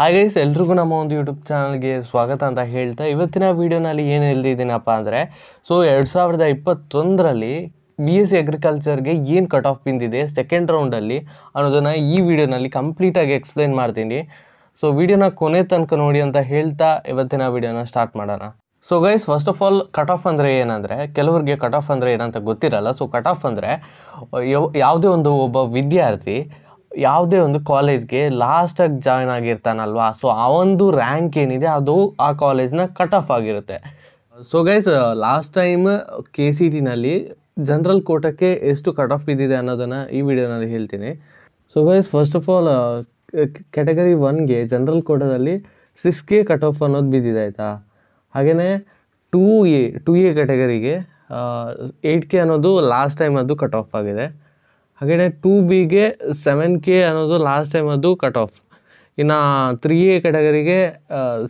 ಹಾಗೆ ಎಲ್ರಿಗೂ ನಮ್ಮ ಒಂದು ಯೂಟ್ಯೂಬ್ ಚಾನಲ್ಗೆ ಸ್ವಾಗತ ಅಂತ ಹೇಳ್ತಾ ಇವತ್ತಿನ ವೀಡಿಯೋನಲ್ಲಿ ಏನು ಹೇಳ್ದಿದ್ದೀನಪ್ಪ ಅಂದರೆ ಸೊ ಎರಡು ಸಾವಿರದ ಇಪ್ಪತ್ತೊಂದರಲ್ಲಿ ಬಿ ಎಸ್ ಸಿ ಅಗ್ರಿಕಲ್ಚರ್ಗೆ ಏನು ಕಟ್ ಆಫ್ ಬಿಂದಿದೆ ಸೆಕೆಂಡ್ ರೌಂಡಲ್ಲಿ ಅನ್ನೋದನ್ನು ಈ ವಿಡಿಯೋನಲ್ಲಿ ಕಂಪ್ಲೀಟಾಗಿ ಎಕ್ಸ್ಪ್ಲೈನ್ ಮಾಡ್ತೀನಿ ಸೊ ವಿಡಿಯೋನ ಕೊನೆ ತನಕ ನೋಡಿ ಅಂತ ಹೇಳ್ತಾ ಇವತ್ತಿನ ವಿಡಿಯೋನ ಸ್ಟಾರ್ಟ್ ಮಾಡೋಣ so guys first of all cut off ಅಂದರೆ ಏನಂದರೆ ಕೆಲವರಿಗೆ ಕಟ್ ಆಫ್ ಅಂದರೆ ಏನಂತ ಗೊತ್ತಿರಲ್ಲ ಸೊ ಕಟ್ ಆಫ್ ಅಂದರೆ ಯಾವುದೇ ಒಂದು ಒಬ್ಬ ವಿದ್ಯಾರ್ಥಿ ಯಾವುದೇ ಒಂದು ಕಾಲೇಜ್ಗೆ ಲಾಸ್ಟಾಗಿ ಜಾಯ್ನ್ ಆಗಿರ್ತಾನಲ್ವಾ ಸೊ ಆ ಒಂದು ರ್ಯಾಂಕ್ ಏನಿದೆ ಅದು ಆ ಕಾಲೇಜ್ನ ಕಟ್ ಆಫ್ ಆಗಿರುತ್ತೆ so guys last time K C ಟಿನಲ್ಲಿ ಜನರಲ್ ಕೋಟಕ್ಕೆ ಎಷ್ಟು ಕಟ್ ಆಫ್ ಬಿದ್ದಿದೆ ಅನ್ನೋದನ್ನು ಈ ವಿಡಿಯೋನಲ್ಲಿ ಹೇಳ್ತೀನಿ so guys first of all category ಒನ್ಗೆ ಜನರಲ್ ಕೋಟದಲ್ಲಿ ಸಿಕ್ಸ್ ಕೆ ಕಟ್ ಆಫ್ ಅನ್ನೋದು ಬಿದ್ದಿದೆ ಆಯಿತಾ ಹಾಗೆಯೇ ಟೂ ಎ ಟು ಎ ಕ್ಯಾಟಗರಿಗೆ ಏಯ್ಟ್ ಕೆ ಅನ್ನೋದು ಲಾಸ್ಟ್ ಟೈಮ್ ಅದು ಕಟ್ ಆಫ್ ಆಗಿದೆ ಹಾಗೆಯೇ ಟೂ ಬಿಗೆ ಸೆವೆನ್ ಕೆ ಅನ್ನೋದು ಲಾಸ್ಟ್ ಟೈಮ್ ಅದು ಕಟ್ ಆಫ್ ಇನ್ನು three A ಕೆಟಗರಿಗೆ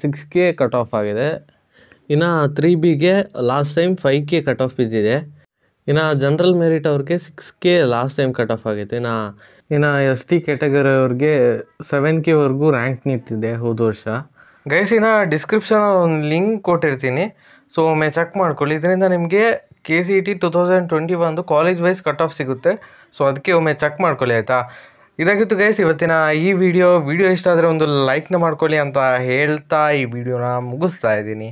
six K cut off ಆಗಿದೆ ಇನ್ನು ತ್ರೀ ಬಿಗೆ last time five K cut off ಬಿದ್ದಿದೆ ಇನ್ನು ಜನ್ರಲ್ ಮೆರಿಟ್ ಅವ್ರಿಗೆ six K last time cut off ಆಗಿದೆ ಇನ್ನು ಇನ್ನು ಎಸ್ ಟಿ ಕ್ಯಾಟಗರಿ ಅವ್ರಿಗೆ ಸೆವೆನ್ ಕೆವರೆಗೂ ರ್ಯಾಂಕ್ ನಿಂತಿದೆ ಹೋದ ವರ್ಷ ಗೈಸಿನ ಡಿಸ್ಕ್ರಿಪ್ಷನ್ ಒಂದು ಲಿಂಕ್ ಕೊಟ್ಟಿರ್ತೀನಿ ಸೊ ಒಮ್ಮೆ ಚೆಕ್ ಮಾಡ್ಕೊಳ್ಳಿ ಇದರಿಂದ ನಿಮಗೆ K C E T two thousand twenty ಒಂದು ಕಾಲೇಜ್ ವೈಸ್ ಕಟ್ ಆಫ್ ಸಿಗುತ್ತೆ ಸೊ ಅದಕ್ಕೆ ಒಮ್ಮೆ ಚೆಕ್ ಮಾಡ್ಕೊಳ್ಳಿ ಆಯಿತಾ ಇದಾಗಿತ್ತು ಗೈಸ್ ಇವತ್ತಿನ ಈ ವಿಡಿಯೋ ವಿಡಿಯೋ ಇಷ್ಟ ಆದರೆ ಒಂದು ಲೈಕ್ನ ಮಾಡ್ಕೊಳ್ಳಿ ಅಂತ ಹೇಳ್ತಾ ಈ ವಿಡಿಯೋನ ಮುಗಿಸ್ತಾ ಇದ್ದೀನಿ